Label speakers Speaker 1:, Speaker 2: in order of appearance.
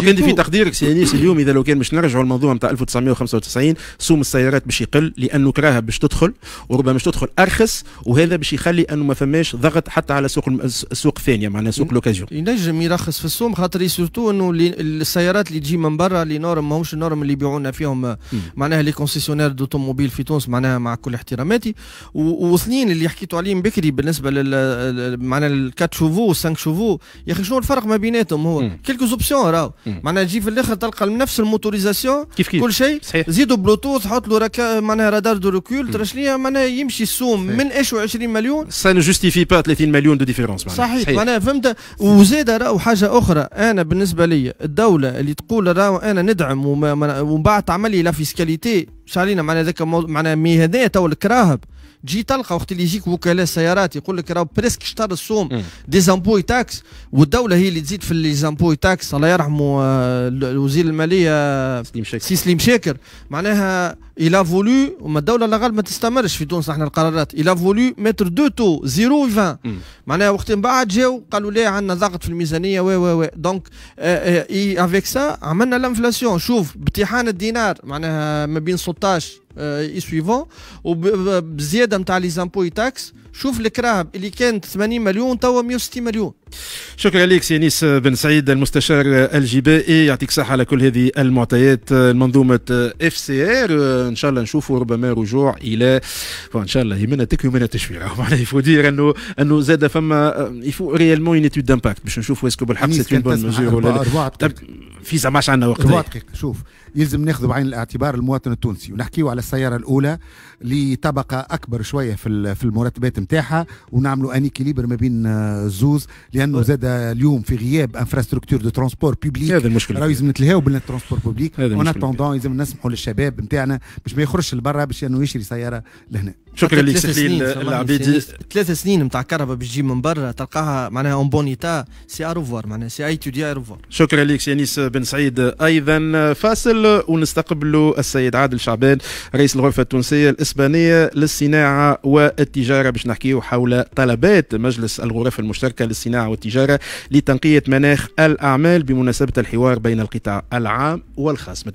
Speaker 1: دونك انت في تقديرك سي انيس اليوم اذا لو كان باش نرجعوا الموضوع نتاع 1995 سوم السيارات باش يقل لانه كراها باش تدخل وربما باش تدخل ارخص وهذا باش يخلي انه ما فماش ضغط حتى على سوق السوق الثانيه معناها سوق لوكازيون
Speaker 2: ينجم يرخص في السوم خاطر سورتو انه السيارات اللي تجي من برا اللي نورم ماهوش النورم اللي يبيعونا فيهم معناها لي كونسيسيونير دوتوموبيل في تونس معناها مع كل احتراماتي واثنين اللي حكيتوا عليهم بكري بالنسبه لل معناها الكات شوفو 5 شوفو يا اخي شنو الفرق ما بيناتهم هو كيلكو زوبسيون راهو معناها تجي في الاخر تلقى نفس الموتوريزاسيون كيف كيف كل شيء زيدوا بلوتوث حط له ركا معناها رادار دو ريكول ترش شنو معناها يمشي السوم من ايش 20 مليون
Speaker 1: سا نو جوستيفي با 30 مليون دو ديفيرونس صحيح معناها
Speaker 2: فهمت وزاد راهو حاجه اخرى انا بالنسبه لي الدوله اللي تقول راهو انا ندعم ومن بعد تعمل لي لا فيسكاليتي شالينا معناها ذاك معناها مي هذايا تو الكراهب تجي تلقى وقت اللي يجيك وكلاء سيارات يقول لك راه بريسك شطر السوم ديزامبوي تاكس والدوله هي اللي تزيد في ليزامبوي تاكس الله يرحمه آه، وزير الماليه سليم شاكر سي سليم شاكر معناها الى فولو وما الدوله لا غالب ما تستمرش في تونس احنا القرارات الى فولو متر دو تو زيرو و معناها وقت من بعد جاو قالوا لا عندنا ضغط في الميزانيه وي وي وي دونك افيك سا عملنا الانفلاسيون شوف بطيحان الدينار معناها ما بين 16 سويفون وبزياده نتاع لي زامبو تاكس شوف الكراهب اللي كانت 80 مليون توا 160 مليون
Speaker 1: شكرا لك انيس بن سعيد المستشار الجبائي يعطيك الصحه على كل هذه المعطيات المنظومه اف سي ار ان شاء الله نشوفوا ربما رجوع الى ان شاء الله يمنا تكوي ومنا تشويع معناها يفو دير انه انه زاد فما يفو ريالمون اون اتيود دامباكت باش نشوفوا اسكو بالحق سيت بون مزيور ولا لا في زعماش عندنا وقت دقيقة
Speaker 3: شوف يلزم ناخذ بعين الاعتبار المواطن
Speaker 1: التونسي ونحكيه على السيارة
Speaker 3: الأولى لطبقة أكبر شوية في في المرتبات نتاعها ونعملوا انيكيليبر ما بين الزوز آه، لأنه طيب. زاد اليوم في غياب انفراستركتور دو ترونسبور بوبليك هذا المشكل راه يلزم نتلهاو بالترونسبور الترونسبور بوبليك اون اتوندون يلزم نسمحوا للشباب نتاعنا باش ما يخرجش لبرا
Speaker 2: باش انه يشري سيارة
Speaker 1: لهنا شكرا لك سيدي العبيدي
Speaker 2: ثلاث سنين نتاع كهرباء باش تجي من برا تلقاها معناها اون بون ايتا سي اروفوار معناها سي ايتودي اروفوار
Speaker 1: شكرا لك سي انيس بن سعيد ايضا فاصل ونستقبلوا السيد عادل شعبان رئيس الغرفه التونسيه الاسبانيه للصناعه والتجاره باش نحكيو حول طلبات مجلس الغرف المشتركه للصناعه والتجاره لتنقيه مناخ الاعمال بمناسبه الحوار بين القطاع العام والخاص